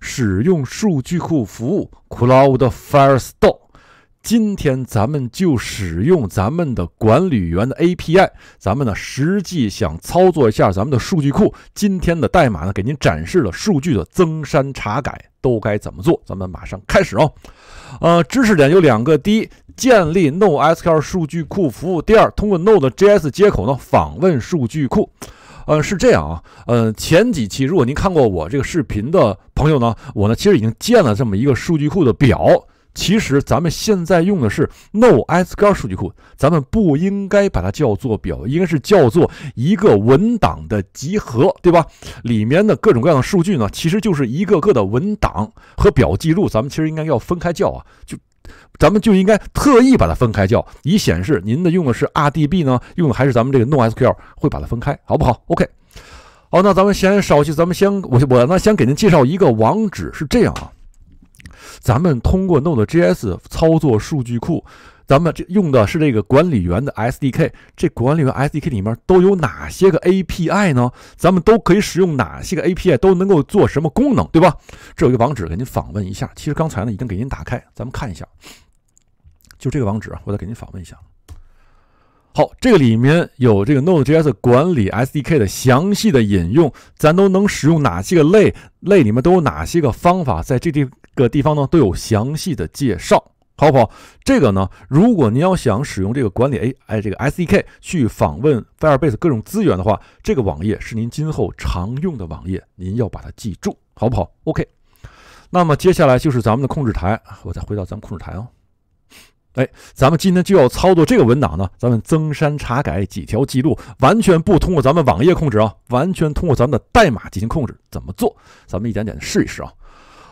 使用数据库服务 Cloud Firestore，今天咱们就使用咱们的管理员的 API，咱们呢实际想操作一下咱们的数据库。今天的代码呢，给您展示了数据的增删查改都该怎么做。咱们马上开始哦。呃，知识点有两个：第一，建立 NoSQL 数据库服务；第二，通过 Node.js 接口呢访问数据库。呃，是这样啊，呃，前几期如果您看过我这个视频的朋友呢，我呢其实已经建了这么一个数据库的表。其实咱们现在用的是 NoSQL 数据库，咱们不应该把它叫做表，应该是叫做一个文档的集合，对吧？里面的各种各样的数据呢，其实就是一个个的文档和表记录，咱们其实应该要分开叫啊，就。咱们就应该特意把它分开叫，以显示您的用的是 RDB 呢，用的还是咱们这个 NoSQL，会把它分开，好不好？OK，好，那咱们先稍息，咱们先，我我呢先给您介绍一个网址，是这样啊，咱们通过 n o e G s 操作数据库。咱们这用的是这个管理员的 SDK，这管理员 SDK 里面都有哪些个 API 呢？咱们都可以使用哪些个 API，都能够做什么功能，对吧？这有一个网址给您访问一下，其实刚才呢已经给您打开，咱们看一下。就这个网址啊，我再给您访问一下。好，这个里面有这个 Node.js 管理 SDK 的详细的引用，咱都能使用哪些个类？类里面都有哪些个方法？在这这个地方呢都有详细的介绍。好不好？这个呢？如果您要想使用这个管理 A，哎，这个 SDK 去访问 Firebase 各种资源的话，这个网页是您今后常用的网页，您要把它记住，好不好？OK。那么接下来就是咱们的控制台，我再回到咱们控制台哦。哎，咱们今天就要操作这个文档呢，咱们增删查改几条记录，完全不通过咱们网页控制啊，完全通过咱们的代码进行控制，怎么做？咱们一点点试一试啊。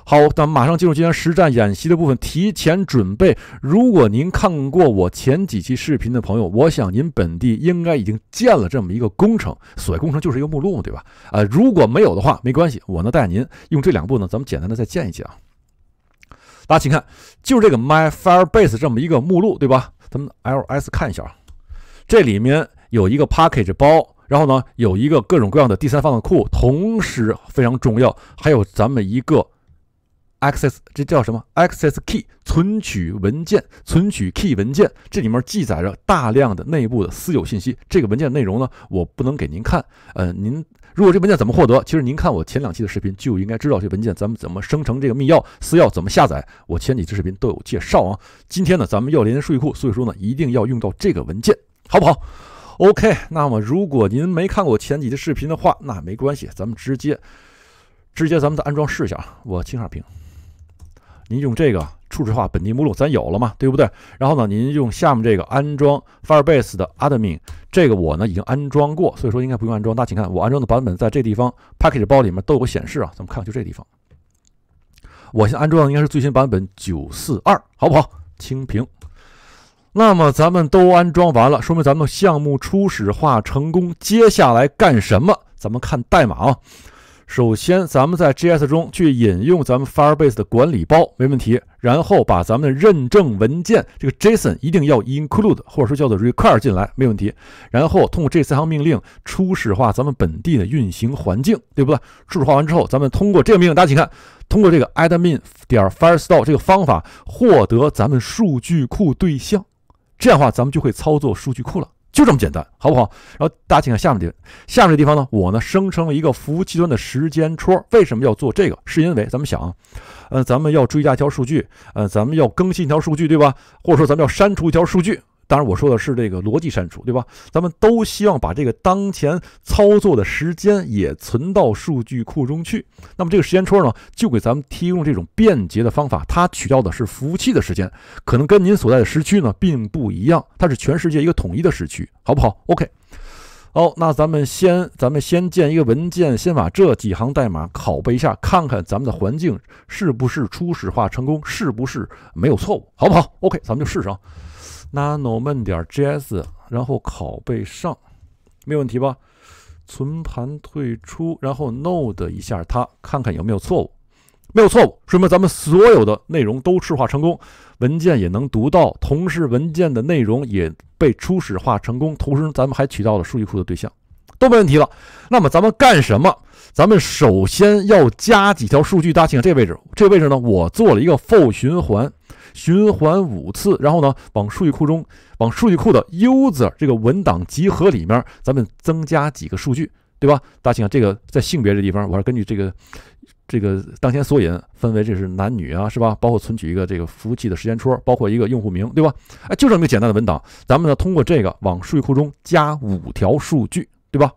好，咱们马上进入今天实战演习的部分。提前准备，如果您看过我前几期视频的朋友，我想您本地应该已经建了这么一个工程。所谓工程就是一个目录，对吧？啊，如果没有的话，没关系，我能带您用这两步呢，咱们简单的再建一建啊。大家请看，就是这个 My Firebase 这么一个目录，对吧？咱们 ls 看一下啊，这里面有一个 package 包，然后呢有一个各种各样的第三方的库，同时非常重要，还有咱们一个。Access 这叫什么？Access Key 存取文件，存取 Key 文件，这里面记载着大量的内部的私有信息。这个文件内容呢，我不能给您看。呃，您如果这文件怎么获得？其实您看我前两期的视频就应该知道这文件咱们怎么生成这个密钥、私钥怎么下载。我前几期视频都有介绍啊。今天呢，咱们要连接数据库，所以说呢，一定要用到这个文件，好不好？OK，那么如果您没看过前几期视频的话，那没关系，咱们直接直接咱们的安装试一下啊。我清下屏。您用这个初始化本地目录，咱有了嘛，对不对？然后呢，您用下面这个安装 Firebase 的 Admin，这个我呢已经安装过，所以说应该不用安装。那请看我安装的版本，在这地方 Package 包里面都有显示啊。咱们看，就这地方，我现在安装的应该是最新版本九四二，好不好？清屏。那么咱们都安装完了，说明咱们项目初始化成功。接下来干什么？咱们看代码啊。首先，咱们在 JS 中去引用咱们 Firebase 的管理包，没问题。然后把咱们的认证文件，这个 JSON 一定要 include，或者说叫做 require 进来，没问题。然后通过这三行命令初始化咱们本地的运行环境，对不对？初始化完之后，咱们通过这个命令，大家请看，通过这个 admin 点 Firestore 这个方法获得咱们数据库对象。这样的话，咱们就会操作数据库了。就这么简单，好不好？然后大家请看下面这下面这地方呢，我呢生成了一个服务器端的时间戳。为什么要做这个？是因为咱们想啊，嗯，咱们要追加一条数据，嗯，咱们要更新一条数据，对吧？或者说咱们要删除一条数据。当然，我说的是这个逻辑删除，对吧？咱们都希望把这个当前操作的时间也存到数据库中去。那么这个时间戳呢，就给咱们提供这种便捷的方法。它取到的是服务器的时间，可能跟您所在的时区呢并不一样，它是全世界一个统一的时区，好不好？OK，好，那咱们先，咱们先建一个文件，先把这几行代码拷贝一下，看看咱们的环境是不是初始化成功，是不是没有错误，好不好？OK，咱们就试试。啊。nano.m.js，然后拷贝上，没有问题吧？存盘退出，然后 node 一下它，看看有没有错误。没有错误，说明咱们所有的内容都初始化成功，文件也能读到，同时文件的内容也被初始化成功，同时咱们还取到了数据库的对象，都没问题了。那么咱们干什么？咱们首先要加几条数据，大家看这位置，这位置呢，我做了一个 for 循环。循环五次，然后呢，往数据库中，往数据库的 user 这个文档集合里面，咱们增加几个数据，对吧？大家请看，这个在性别这地方，我是根据这个，这个当前索引分为这是男女啊，是吧？包括存取一个这个服务器的时间戳，包括一个用户名，对吧？哎，就这么个简单的文档，咱们呢通过这个往数据库中加五条数据，对吧？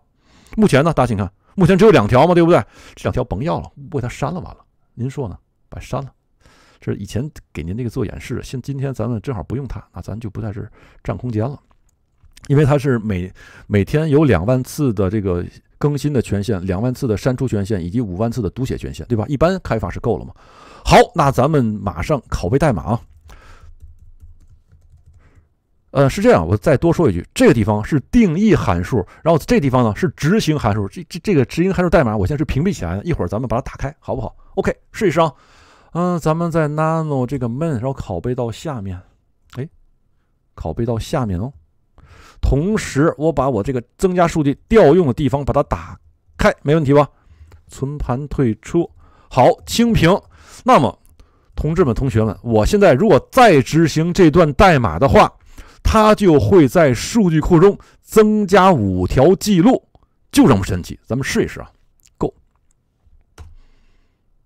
目前呢，大家请看，目前只有两条嘛，对不对？这两条甭要了，我给它删了，完了，您说呢？把删了。这以前给您那个做演示，现今天咱们正好不用它那咱就不再是占空间了，因为它是每每天有两万次的这个更新的权限，两万次的删除权限，以及五万次的读写权限，对吧？一般开发是够了嘛？好，那咱们马上拷贝代码啊。呃，是这样，我再多说一句，这个地方是定义函数，然后这地方呢是执行函数。这这这个执行函数代码我现在是屏蔽起来的，一会儿咱们把它打开，好不好？OK，试一试啊。嗯，咱们在 nano 这个 m a n 然后拷贝到下面，哎，拷贝到下面哦。同时，我把我这个增加数据调用的地方把它打开，没问题吧？存盘退出，好，清屏。那么，同志们、同学们，我现在如果再执行这段代码的话，它就会在数据库中增加五条记录，就这么神奇。咱们试一试啊，Go，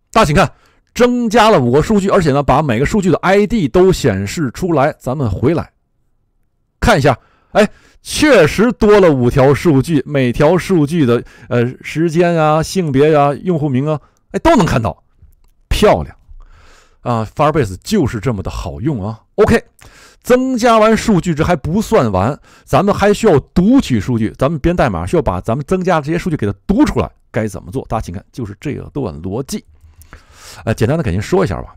大家请看。增加了五个数据，而且呢，把每个数据的 ID 都显示出来。咱们回来看一下，哎，确实多了五条数据，每条数据的呃时间啊、性别啊、用户名啊，哎都能看到，漂亮啊！Firebase 就是这么的好用啊。OK，增加完数据这还不算完，咱们还需要读取数据，咱们编代码需要把咱们增加的这些数据给它读出来，该怎么做？大家请看，就是这段逻辑。呃，简单的给您说一下吧，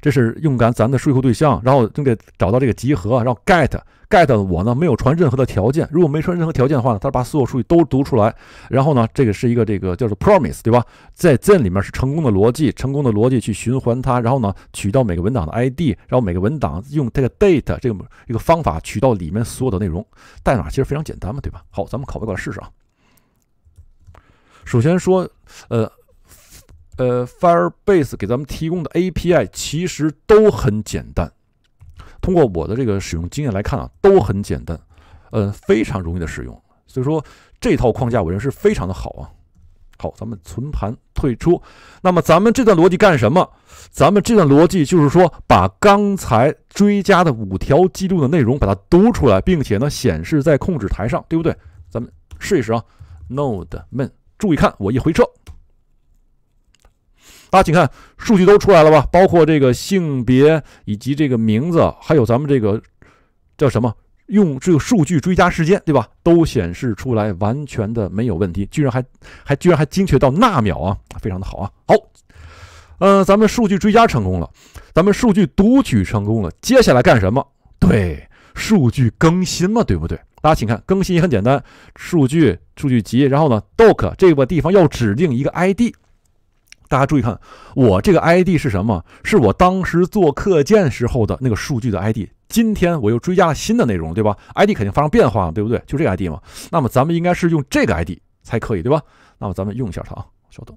这是用咱咱的税库对象，然后用得找到这个集合，然后 get get 我呢没有传任何的条件，如果没传任何条件的话呢，它把所有数据都读出来，然后呢，这个是一个这个叫做 promise 对吧？在 then 里面是成功的逻辑，成功的逻辑去循环它，然后呢取到每个文档的 id，然后每个文档用这个 date 这个一个方法取到里面所有的内容，代码其实非常简单嘛，对吧？好，咱们考一考试试啊。首先说，呃。呃，Firebase 给咱们提供的 API 其实都很简单，通过我的这个使用经验来看啊，都很简单，呃，非常容易的使用，所以说这套框架我认为是非常的好啊。好，咱们存盘退出。那么咱们这段逻辑干什么？咱们这段逻辑就是说把刚才追加的五条记录的内容把它读出来，并且呢显示在控制台上，对不对？咱们试一试啊，Node Man，注意看，我一回车。大家请看，数据都出来了吧？包括这个性别，以及这个名字，还有咱们这个叫什么？用这个数据追加时间，对吧？都显示出来，完全的没有问题，居然还还居然还精确到纳秒啊！非常的好啊。好，嗯，咱们数据追加成功了，咱们数据读取成功了，接下来干什么？对，数据更新嘛，对不对？大家请看，更新也很简单，数据数据集，然后呢，doc 这个地方要指定一个 id。大家注意看，我这个 ID 是什么？是我当时做课件时候的那个数据的 ID。今天我又追加了新的内容，对吧？ID 肯定发生变化了，对不对？就这个 ID 嘛。那么咱们应该是用这个 ID 才可以，对吧？那么咱们用一下它，啊，稍等，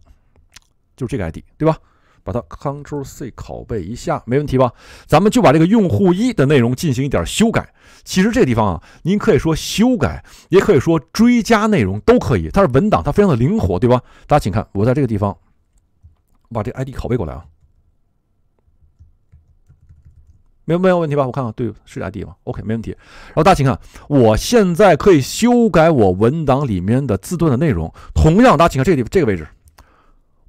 就这个 ID，对吧？把它 Ctrl+C 拷贝一下，没问题吧？咱们就把这个用户一的内容进行一点修改。其实这地方啊，您可以说修改，也可以说追加内容，都可以。它是文档，它非常的灵活，对吧？大家请看，我在这个地方。把这 ID 拷贝过来啊，没没有问题吧？我看看，对，是 ID 吗？OK，没问题。然后大家请看，我现在可以修改我文档里面的字段的内容。同样，大家请看这里这个位置。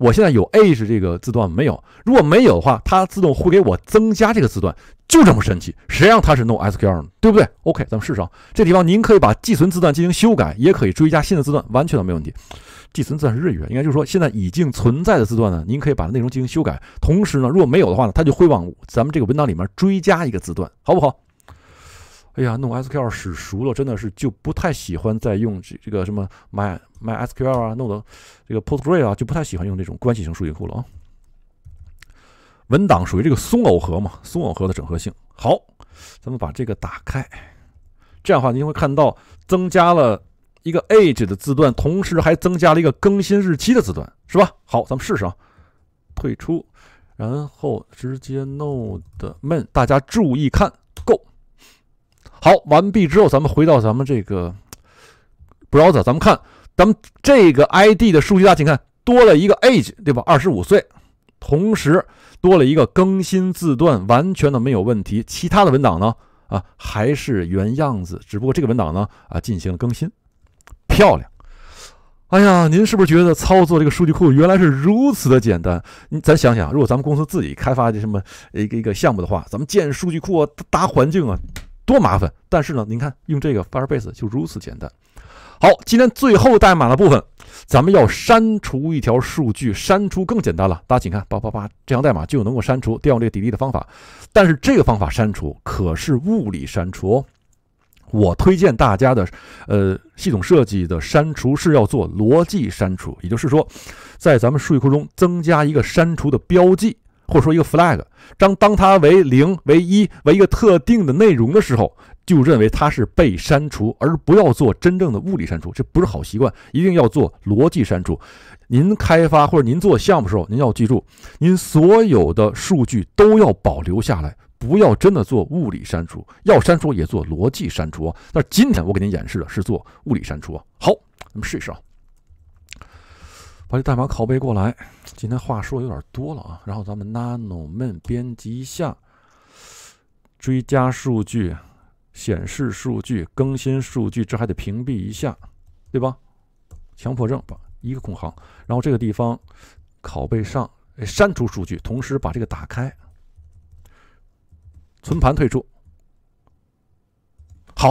我现在有 a e 这个字段没有，如果没有的话，它自动会给我增加这个字段，就这么神奇。谁让它是 No SQL 呢？对不对？OK，咱们试上这地方，您可以把寄存字段进行修改，也可以追加新的字段，完全都没问题。寄存字是日语，应该就是说现在已经存在的字段呢，您可以把内容进行修改，同时呢，如果没有的话呢，它就会往咱们这个文档里面追加一个字段，好不好？哎呀，弄 SQL 使熟了，真的是就不太喜欢再用这这个什么 My MySQL 啊，弄的这个 p o s t g r e s 啊，就不太喜欢用这种关系型数据库了啊。文档属于这个松耦合嘛，松耦合的整合性。好，咱们把这个打开，这样的话您会看到增加了一个 age 的字段，同时还增加了一个更新日期的字段，是吧？好，咱们试试，啊，退出，然后直接 Node Main，大家注意看。好，完毕之后，咱们回到咱们这个 browser，咱们看咱们这个 ID 的数据大，请看多了一个 age，对吧？二十五岁，同时多了一个更新字段，完全的没有问题。其他的文档呢啊，还是原样子，只不过这个文档呢啊进行了更新，漂亮。哎呀，您是不是觉得操作这个数据库原来是如此的简单？你咱想想，如果咱们公司自己开发的什么一个一个项目的话，咱们建数据库啊，搭环境啊。多麻烦！但是呢，您看用这个 Firebase 就如此简单。好，今天最后代码的部分，咱们要删除一条数据，删除更简单了。大家请看，八八八，这样代码就能够删除。调用这个 delete 的方法，但是这个方法删除可是物理删除。哦。我推荐大家的，呃，系统设计的删除是要做逻辑删除，也就是说，在咱们数据库中增加一个删除的标记。或者说一个 flag，当当它为零、为一、为一个特定的内容的时候，就认为它是被删除，而不要做真正的物理删除。这不是好习惯，一定要做逻辑删除。您开发或者您做项目时候，您要记住，您所有的数据都要保留下来，不要真的做物理删除。要删除也做逻辑删除。但是今天我给您演示的是做物理删除。好，咱们试一试。啊。把这代码拷贝过来。今天话说有点多了啊。然后咱们 nano min 编辑一下，追加数据、显示数据、更新数据，这还得屏蔽一下，对吧？强迫症，一个空行。然后这个地方拷贝上，删除数据，同时把这个打开，存盘退出。好，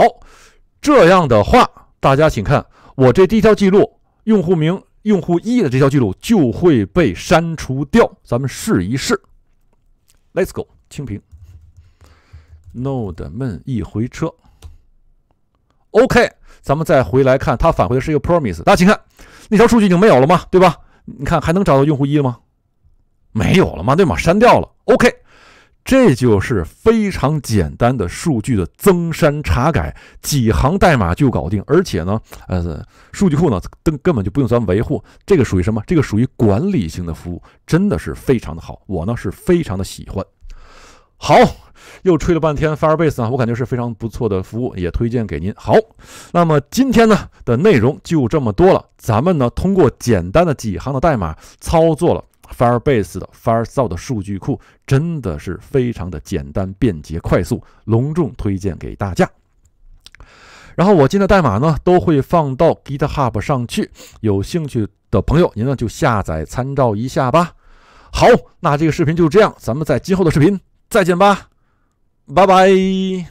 这样的话，大家请看我这第一条记录，用户名。用户一的这条记录就会被删除掉。咱们试一试，Let's go，清屏，Node 们一回车，OK，咱们再回来看，它返回的是一个 Promise。大家请看，那条数据已经没有了吗？对吧？你看还能找到用户一吗？没有了吗？对吗？删掉了，OK。这就是非常简单的数据的增删查改，几行代码就搞定，而且呢，呃，数据库呢根根本就不用咱维护，这个属于什么？这个属于管理性的服务，真的是非常的好，我呢是非常的喜欢。好，又吹了半天 Firebase 啊，我感觉是非常不错的服务，也推荐给您。好，那么今天呢的内容就这么多了，咱们呢通过简单的几行的代码操作了。Firebase 的 Firestore 的数据库真的是非常的简单、便捷、快速，隆重推荐给大家。然后我天的代码呢，都会放到 GitHub 上去，有兴趣的朋友您呢就下载参照一下吧。好，那这个视频就这样，咱们在今后的视频再见吧，拜拜。